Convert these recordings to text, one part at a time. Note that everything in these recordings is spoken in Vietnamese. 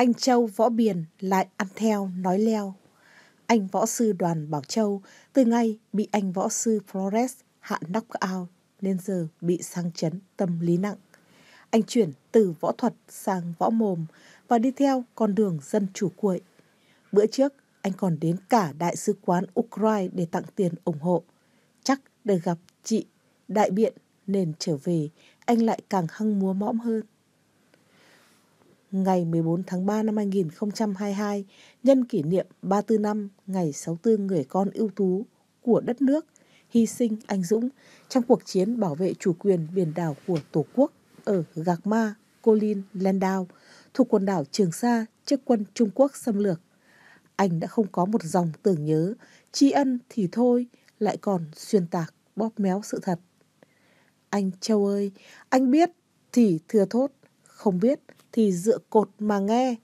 Anh Châu Võ Biển lại ăn theo, nói leo. Anh võ sư đoàn Bảo Châu từ ngay bị anh võ sư Flores hạ knockout nên giờ bị sang chấn tâm lý nặng. Anh chuyển từ võ thuật sang võ mồm và đi theo con đường dân chủ cuội. Bữa trước, anh còn đến cả Đại sứ quán Ukraine để tặng tiền ủng hộ. Chắc để gặp chị, đại biện nên trở về, anh lại càng hăng múa mõm hơn ngày 14 tháng 3 năm 2022 nhân kỷ niệm 34 năm ngày 64 người con ưu tú của đất nước hy sinh anh dũng trong cuộc chiến bảo vệ chủ quyền biển đảo của Tổ quốc ở Gạc Ma, Colin, Landau thuộc quần đảo Trường Sa trước quân Trung Quốc xâm lược. Anh đã không có một dòng tưởng nhớ, tri ân thì thôi, lại còn xuyên tạc, bóp méo sự thật. Anh Châu ơi, anh biết thì thừa thốt không biết thì dựa cột mà nghe.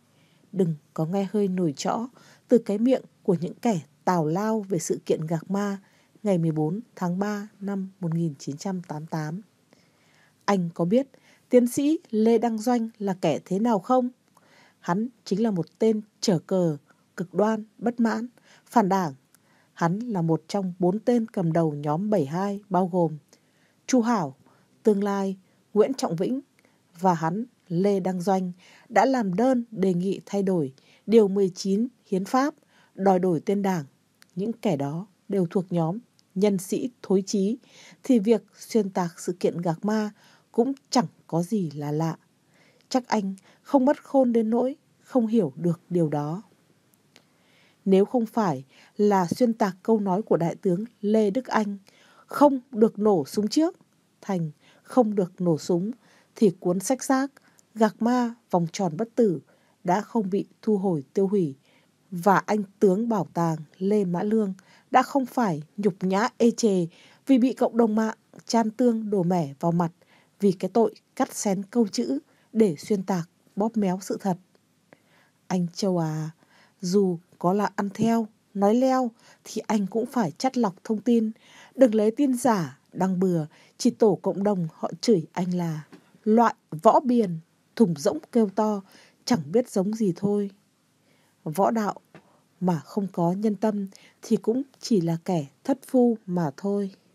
Đừng có nghe hơi nổi trõ từ cái miệng của những kẻ tào lao về sự kiện gạc ma ngày 14 tháng 3 năm 1988. Anh có biết tiến sĩ Lê Đăng Doanh là kẻ thế nào không? Hắn chính là một tên trở cờ, cực đoan, bất mãn, phản đảng. Hắn là một trong bốn tên cầm đầu nhóm 72 bao gồm Chu Hảo, Tương Lai, Nguyễn Trọng Vĩnh và hắn Lê Đăng Doanh đã làm đơn đề nghị thay đổi Điều 19 Hiến pháp đòi đổi tên đảng. Những kẻ đó đều thuộc nhóm nhân sĩ thối trí thì việc xuyên tạc sự kiện gạc ma cũng chẳng có gì là lạ. Chắc anh không mất khôn đến nỗi không hiểu được điều đó. Nếu không phải là xuyên tạc câu nói của Đại tướng Lê Đức Anh không được nổ súng trước thành không được nổ súng thì cuốn sách xác gạc ma vòng tròn bất tử đã không bị thu hồi tiêu hủy và anh tướng bảo tàng Lê Mã Lương đã không phải nhục nhã ê chề vì bị cộng đồng mạng chan tương đổ mẻ vào mặt vì cái tội cắt xén câu chữ để xuyên tạc bóp méo sự thật. Anh Châu à, dù có là ăn theo, nói leo thì anh cũng phải chắt lọc thông tin, đừng lấy tin giả, đăng bừa, chỉ tổ cộng đồng họ chửi anh là loại võ biền thùng rỗng kêu to, chẳng biết giống gì thôi. Võ đạo mà không có nhân tâm thì cũng chỉ là kẻ thất phu mà thôi.